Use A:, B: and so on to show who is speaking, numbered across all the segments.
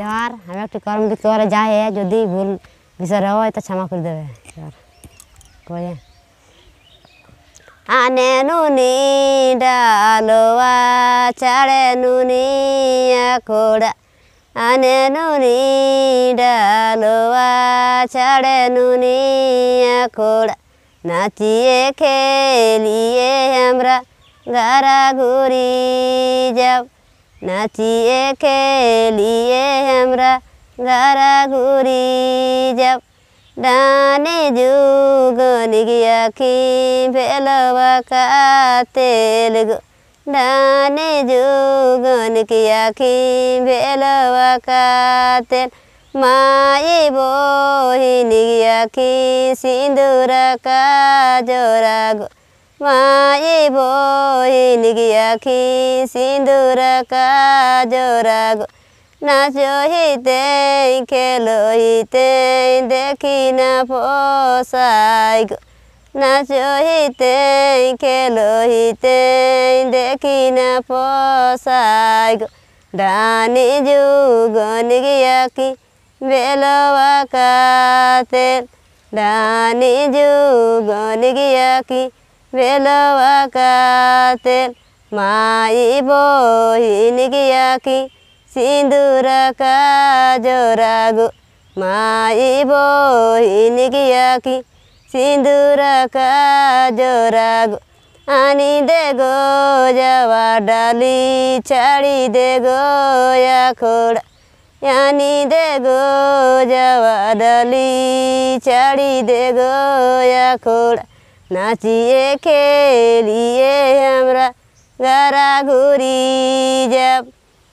A: জোহার আমি একটু করম দিক করে যাই যদি ভুল বিষয় হয় তো ক্ষমা করে দেবে জোহার কয়ে আনে নুনি ডালোয়া ছাড়ে নুনি খোড়া আনে নুনি ডালোয়া ছাড়ে নুনি খোড়া নাচিয়ে খেলিয়ে আমরা গারা ঘুরি যাব नाचिए के लिए हमरा घरा घूरी जब डाने जुगन गया कि बेलवा का तेल गो डाने जुगन किया कि बेलवा का तेल माए बोहिन गया कि सिंदूर का जोरा गो মায়ে বহিন গিয়াখি সিন্দুর কাজরা নাচ হইতে খেল হইতে দেখি না পোষাই নাচ হইতে খেল হইতে দেখি না পোষাই ডানে যুগন গিয়াকি বেলওয়া কাতেল ডানে যুগন গিয়াকি వెలవకాతెల్ మాయి బోహినిగియాకి సింధూర కాజోరాగు మాయి బోహినిగియాకి సింధూర కాజోరాగు అని దేగో జవా డాలి చాడి దేగో యా కోడా यानी देगो जवा डली चढ़ी देगो या खोड़ा নাচিয়ে খেলিয়ে আমরা গারা ঘুরি যাব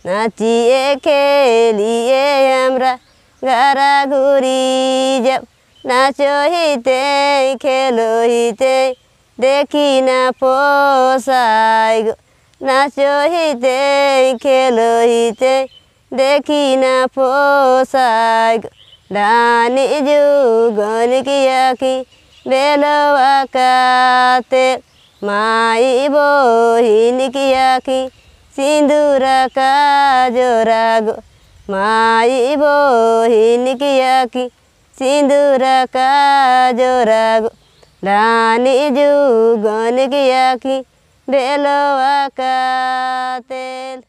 A: নাচিয়ে খেলিয়ে আমরা গারা ঘুরি যাব নাচো হিতে খেলো হিতে দেখি না পোসাই গো নাচো হিতে খেলো হিতে দেখি না পোসাই গো ডানি যুগন কি বেলাতে মাই বহিন কিয়াকি সিঁদুর কাজরা গো মাই বহিন কিয়াকি সিঁদুর কাজরা গো রানি যুগন কিয়াকি বেলাতে